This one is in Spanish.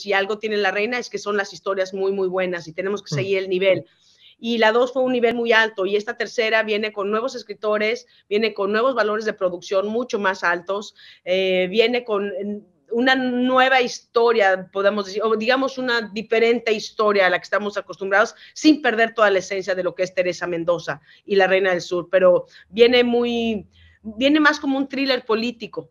si algo tiene la reina es que son las historias muy, muy buenas y tenemos que mm. seguir el nivel. Y la dos fue un nivel muy alto y esta tercera viene con nuevos escritores, viene con nuevos valores de producción mucho más altos, eh, viene con una nueva historia, podemos decir, o digamos una diferente historia a la que estamos acostumbrados, sin perder toda la esencia de lo que es Teresa Mendoza y la Reina del Sur, pero viene muy, viene más como un thriller político,